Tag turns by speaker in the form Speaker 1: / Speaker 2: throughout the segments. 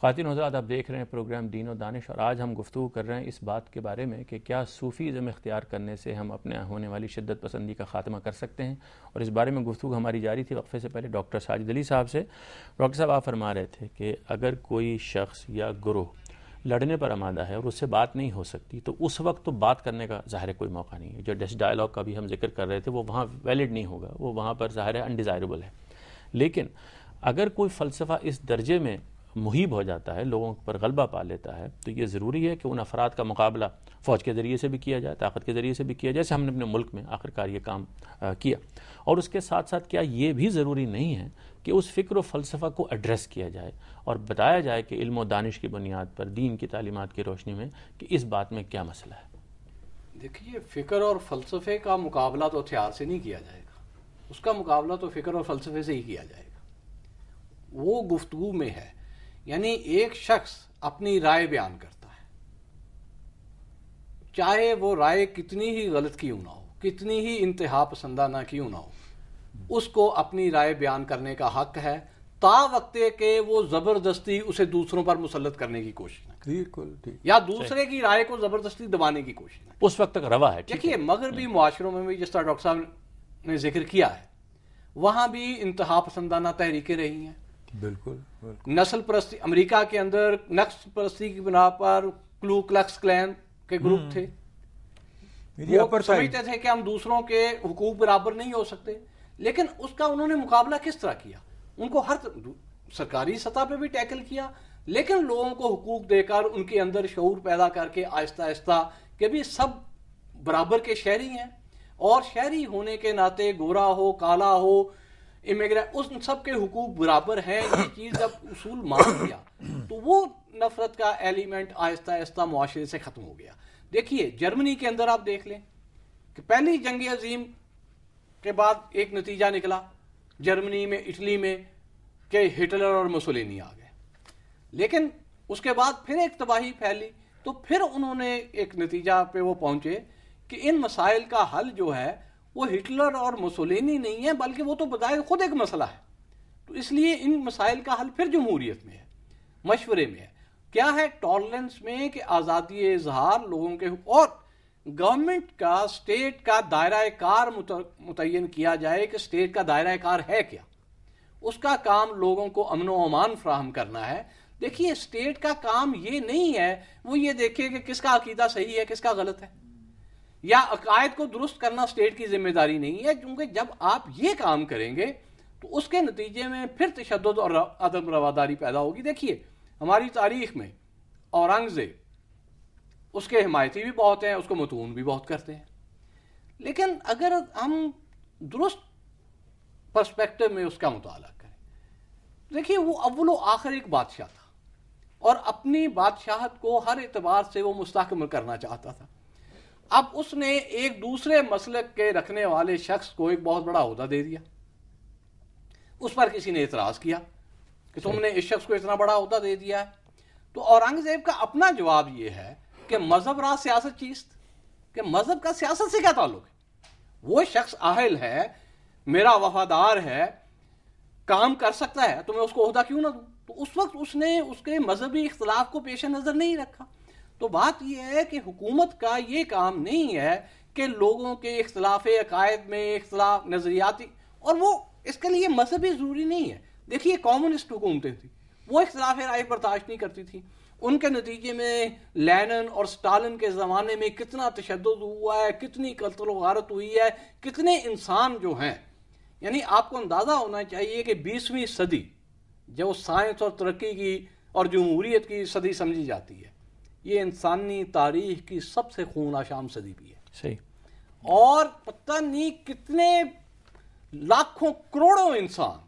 Speaker 1: खातिन हजरात आप देख रहे हैं प्रोग्राम दीन दानिश और आज हम गुफ्तु कर रहे हैं इस बात के बारे में कि क्या सूफ़ीज़म इख्तियार करने से हम अपने होने वाली शिद्दत पसंदी का खात्मा कर सकते हैं और इस बारे में गुफ्तु हमारी जारी थी वक्फे से पहले डॉक्टर साजिद अली साहब से डॉक्टर साहब आप फरमा रहे थे कि अगर कोई शख्स या ग्रोह लड़ने पर आमादा है और उससे बात नहीं हो सकती तो उस वक्त तो बात करने का ज़ाहिर कोई मौका नहीं है जो डेस्ट डायलॉग का भी हम जिक्र कर रहे थे वो वहाँ वैलिड नहीं होगा वो वहाँ पर ज़ाहिर है अनडिज़ायरेबल है लेकिन अगर कोई फ़लसफ़ा इस दर्जे में मुहिब हो जाता है लोगों पर गलबा पा लेता है तो ये ज़रूरी है कि उन अफराद का मुकाबला फ़ौज के ज़रिए से भी किया जाए ताकत के ज़रिए से भी किया जाए जैसे हमने अपने मुल्क में आखिरकार ये काम आ, किया और उसके साथ साथ क्या ये भी ज़रूरी नहीं है कि उस फ़िक्र व फ़लसफ़ा को एड्रेस किया जाए और बताया जाए कि इल्म दानिश की बुनियाद पर दीन की तालीमत की रोशनी में कि इस बात में क्या मसला है
Speaker 2: देखिए फ़िक्र और फ़लसफ़े का मुकाबला तो हथियार से नहीं किया जाएगा उसका मुकाबला तो फ़िक्र और फ़लसफ़े से ही किया जाएगा वो गुफ्तु में है यानी एक शख्स अपनी राय बयान करता है चाहे वो राय कितनी ही गलत क्यों ना हो कितनी ही इंतहा पसंदाना क्यों ना हो उसको अपनी राय बयान करने का हक है ता वक्ते के वो जबरदस्ती उसे दूसरों पर मुसलत करने की कोशिश ना बिल्कुल या दूसरे की राय को जबरदस्ती दबाने की कोशिश ना उस वक्त तक रवा है देखिए भी मुआरों में भी जिस तरह डॉक्टर साहब ने जिक्र किया है वहां भी इंतहा पसंदाना तहरीकें रही हैं बिल्कुल, बिल्कुल। नस्ल परस्ती अमेरिका के अंदर नक्स परस्ती की बिना पर क्लू क्लक्स क्लैन के ग्रुप हम्म। थे
Speaker 1: वो समझते
Speaker 2: थे कि हम दूसरों के हुकूक बराबर नहीं हो सकते लेकिन उसका उन्होंने मुकाबला किस तरह किया उनको हर सरकारी सतह पे भी टैकल किया लेकिन लोगों को हुकूक देकर उनके अंदर शूर पैदा करके आहिस्ता आहिस्ता कि भी सब बराबर के शहरी हैं और शहरी होने के नाते गोरा हो काला हो इमिग्रा उस सब के हकूक बराबर हैं ये चीज़ जब उसूल मान लिया तो वो नफरत का एलिमेंट आहिस्ता आहिस्ता मुआरे से ख़त्म हो गया देखिए जर्मनी के अंदर आप देख लें कि पहली जंग अजीम के बाद एक नतीजा निकला जर्मनी में इटली में के हिटलर और मुसोलिनी आ गए लेकिन उसके बाद फिर एक तबाही फैली तो फिर उन्होंने एक नतीजा पे वो पहुंचे कि इन मसाइल का हल जो है वो हिटलर और मुसोलिनी नहीं है बल्कि वो तो बजाय खुद एक मसला है तो इसलिए इन मसाइल का हल फिर जमहूरीत में है मशवरे में है क्या है टॉलरेंस में कि आज़ादी इजहार लोगों के और गवर्नमेंट का स्टेट का दायरा कार मुतन किया जाए कि स्टेट का दायरा कार है क्या उसका काम लोगों को अमन अमान फ्राहम करना है देखिए स्टेट का काम ये नहीं है वो ये देखे कि किसका अकीदा सही है किसका गलत है या अकायद को दुरुस्त करना स्टेट की जिम्मेदारी नहीं है क्योंकि जब आप ये काम करेंगे तो उसके नतीजे में फिर तशद और अदम रवादारी पैदा होगी देखिए हमारी तारीख में औरंगज़ेब उसके हमायती भी बहुत हैं उसको मतून भी बहुत करते हैं लेकिन अगर हम दुरुस्त पर्सपेक्टिव में उसका मुताल करें देखिए वो अव्वल आखिर एक बादशाह था और अपनी बादशाहत को हर एतबार से वो मुस्तकम करना चाहता था अब उसने एक दूसरे मसलक के रखने वाले शख्स को एक बहुत बड़ा अहदा दे दिया उस पर किसी ने एतराज किया कि तुमने इस शख्स को इतना बड़ा अहदा दे दिया है तो औरंगजेब का अपना जवाब यह है कि मजहब रहा सियासत चीज कि मजहब का सियासत से क्या ताल्लुक है वो शख्स आहल है मेरा वफादार है काम कर सकता है तो मैं उसको अहदा क्यों ना दूं तो उस वक्त उसने उसके मजहबी इख्तलाफ को पेश नज़र नहीं रखा तो बात यह है कि हुकूमत का ये काम नहीं है कि लोगों के अख्तलाफ अकायद में अख्तलाफ नज़रियाती और वो इसके लिए मजहब ही ज़रूरी नहीं है देखिए कॉम्युनिस्ट हुकूमतें थी वो इख्तलाफ राय बर्दाश्त नहीं करती थी उनके नतीजे में लेनन और स्टालिन के ज़माने में कितना तशद हुआ है कितनी कतल वारत हुई है कितने इंसान जो हैं यानी आपको अंदाज़ा होना चाहिए कि बीसवीं सदी जो साइंस और तरक्की की और जमहूरीत की सदी समझी जाती है ये इंसानी तारीख की सबसे खून आशाम सदी भी है सही और पता नहीं कितने लाखों करोड़ों इंसान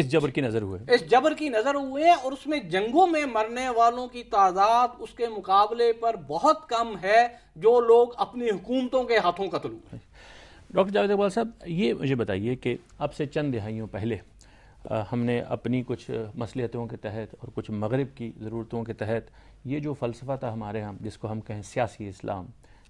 Speaker 1: इस जबर की नजर हुए
Speaker 2: इस जबर की नजर हुए और उसमें जंगों में मरने वालों की तादाद उसके मुकाबले पर बहुत कम है जो लोग अपनी हुकूमतों के हाथों कत्ल हुए
Speaker 1: डॉक्टर जावेद अकबाल साहब ये मुझे बताइए कि अब से चंद दहाइयों पहले हमने अपनी कुछ मसलियतों के तहत और कुछ मगरब की ज़रूरतों के तहत ये जो फ़लसफ़ा था हमारे यहाँ जिसको हम कहें सियासी इस्लाम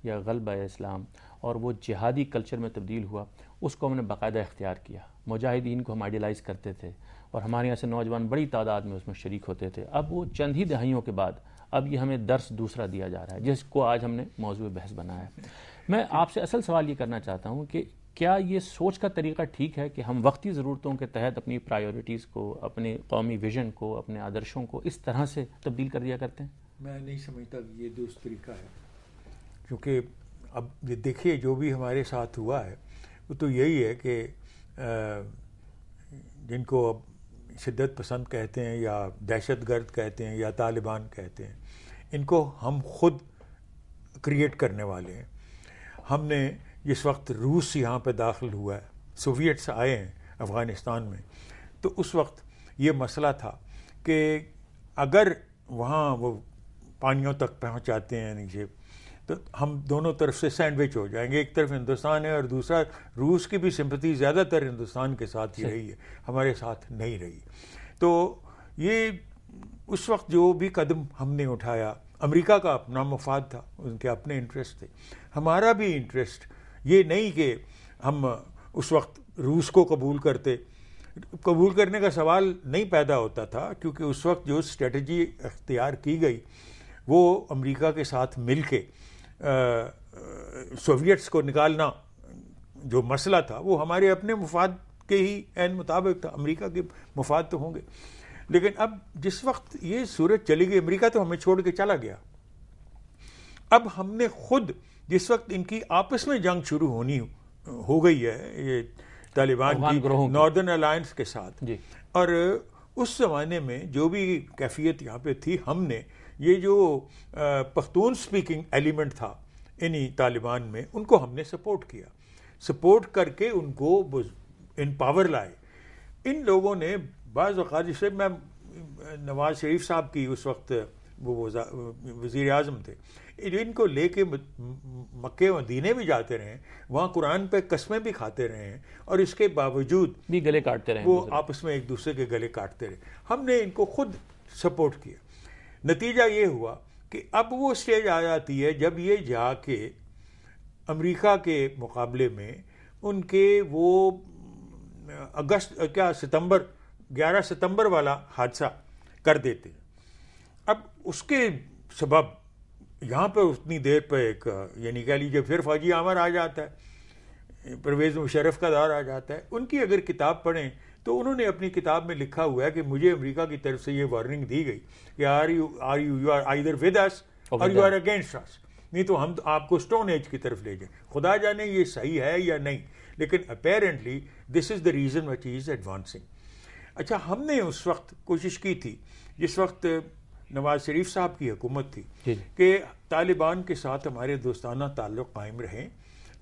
Speaker 1: या गलबा इस्लाम और वो जिहादी कल्चर में तब्दील हुआ उसको हमने बाकायदा इख्तियार किया मुजाहिदीन को हम आइडियलाइज़ करते थे और हमारे यहाँ से नौजवान बड़ी तादाद में उसमें शरीक होते थे अब वो चंद ही दहाइयों के बाद अब ये हमें दर्स दूसरा दिया जा रहा है जिसको आज हमने मौजू बहस बनाया मैं आपसे असल सवाल ये करना चाहता हूँ कि क्या ये सोच का तरीका ठीक है कि हम वक्ती ज़रूरतों के तहत अपनी प्रायोरिटीज़ को अपने कौमी विजन को अपने आदर्शों को इस तरह से तब्दील कर दिया करते हैं
Speaker 3: मैं नहीं समझता कि ये दुरुस्त तरीका है क्योंकि अब ये देखिए जो भी हमारे साथ हुआ है वो तो यही है कि जिनको अब शिद्दत पसंद कहते हैं या दहशत गर्द कहते हैं या तालिबान कहते हैं इनको हम खुद क्रिएट करने वाले हैं हमने जिस वक्त रूस यहाँ पर दाखिल हुआ है सोवियट्स आए हैं अफ़गानिस्तान में तो उस वक्त ये मसला था कि अगर वहाँ वो पानियों तक पहुंचाते हैं नीचे तो हम दोनों तरफ से सैंडविच हो जाएंगे एक तरफ हिंदुस्तान है और दूसरा रूस की भी सिंपति ज़्यादातर हिंदुस्तान के साथ ही रही है हमारे साथ नहीं रही तो ये उस वक्त जो भी कदम हमने उठाया अमेरिका का अपना मफाद था उनके अपने इंटरेस्ट थे हमारा भी इंटरेस्ट ये नहीं कि हम उस वक्त रूस को कबूल करते कबूल करने का सवाल नहीं पैदा होता था क्योंकि उस वक्त जो स्ट्रेटजी अख्तियार की गई वो अमेरिका के साथ मिल के सोवियट्स को निकालना जो मसला था वो हमारे अपने मुफाद के ही एन मुताबिक था अमेरिका के मुफाद तो होंगे लेकिन अब जिस वक्त ये सूरज चली गई अमेरिका तो हमें छोड़ के चला गया अब हमने खुद जिस वक्त इनकी आपस में जंग शुरू होनी हो गई है ये तालिबान की नॉर्दर्न अलायंस के साथ और उस जमाने में जो भी कैफियत यहाँ पे थी हमने ये जो पख्तून स्पीकिंग एलिमेंट था इन्हीं तालिबान में उनको हमने सपोर्ट किया सपोर्ट करके उनको इन पावर लाए इन लोगों ने बाज़ से जैसे मैं नवाज शरीफ साहब की उस वक्त वो वज़ी अजम थे इनको ले कर मक्के मदीने भी जाते रहे वहाँ कुरान पे कस्में भी खाते रहे हैं और इसके बावजूद भी गले काटते रहे वो आपस में एक दूसरे के गले काटते रहे हमने इनको खुद सपोर्ट किया नतीजा ये हुआ कि अब वो स्टेज आ जाती है जब ये जाके अमेरिका के मुकाबले में उनके वो अगस्त क्या सितंबर 11 सितंबर वाला हादसा कर देते अब उसके सबब यहाँ पर उतनी देर पर एक यानी कह लीजिए फिर फौजी आमर आ जाता है परवेज़ मुशरफ का दौर आ जाता है उनकी अगर किताब पढ़ें तो उन्होंने अपनी किताब में लिखा हुआ है कि मुझे अमेरिका की तरफ से ये वार्निंग दी गई कि are you are you you are either with us or you are against us नहीं तो हम तो आपको स्टोन एज की तरफ ले जाएं खुदा जाने ये सही है या नहीं लेकिन apparently this is the reason which is advancing अच्छा हमने उस वक्त कोशिश की थी जिस वक्त नवाज शरीफ साहब की हुकूमत थी कि तालिबान के साथ हमारे दोस्ताना ताल्लुक़ कायम रहें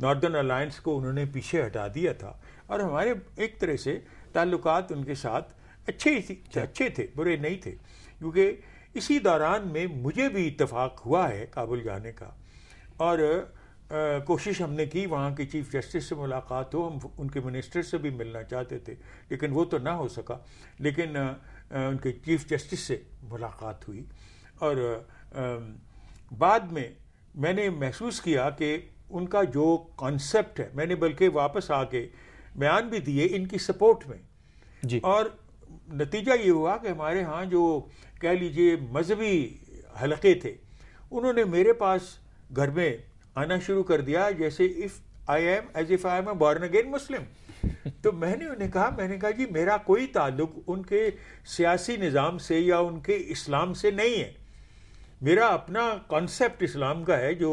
Speaker 3: नॉर्दर्न अलायंस को उन्होंने पीछे हटा दिया था और हमारे एक तरह से ताल्लुकात उनके साथ अच्छे अच्छा। अच्छे थे बुरे नहीं थे क्योंकि इसी दौरान में मुझे भी इतफाक़ हुआ है काबुल जाने का और आ, कोशिश हमने की वहाँ के चीफ जस्टिस से मुलाकात हो हम उनके मिनिस्टर से भी मिलना चाहते थे लेकिन वो तो ना हो सका लेकिन आ, उनके चीफ जस्टिस से मुलाकात हुई और आ, बाद में मैंने महसूस किया कि उनका जो कॉन्सेप्ट है मैंने बल्कि वापस आके बयान भी दिए इनकी सपोर्ट में और नतीजा ये हुआ कि हमारे यहाँ जो कह लीजिए मजहबी हलके थे उन्होंने मेरे पास घर में आना शुरू कर दिया जैसे if I am as if I am a born again Muslim तो मैंने उन्हें कहा मैंने कहा जी मेरा कोई ताल्लुक उनके सियासी निज़ाम से या उनके इस्लाम से नहीं है मेरा अपना कॉन्सेप्ट इस्लाम का है जो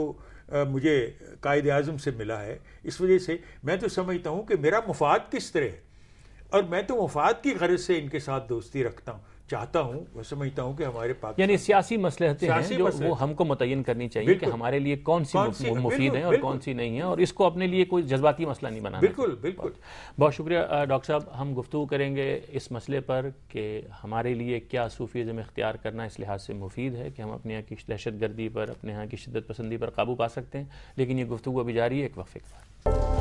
Speaker 3: आ, मुझे कायद अजम से मिला है इस वजह से मैं तो समझता हूँ कि मेरा मुफाद किस तरह है और मैं तो मफाद की गरज से इनके साथ दोस्ती रखता हूँ चाहता हूँ मैं समझता हूँ कि हमारे पास यानी
Speaker 1: सियासी मसलहतें हैं जो वो हमको मुतयन करनी चाहिए कि हमारे लिए कौन सी, कौन सी मुफीद है और कौन सी नहीं है और इसको अपने लिए कोई जज्बाती मसला नहीं बनाना बिल्कुल बिल्कुल बहुत शुक्रिया डॉक्टर साहब हम गुफ्तु करेंगे इस मसले पर कि हमारे लिए क्या सूफीज़म इख्तियार करना इस लिहाज से मुफीद है कि हम अपने यहाँ की दहशत गर्दी पर अपने यहाँ की शिदत पसंदी पर काबू पा सकते हैं लेकिन ये गुफ्तु अभी जारी है एक वक्फे एक बार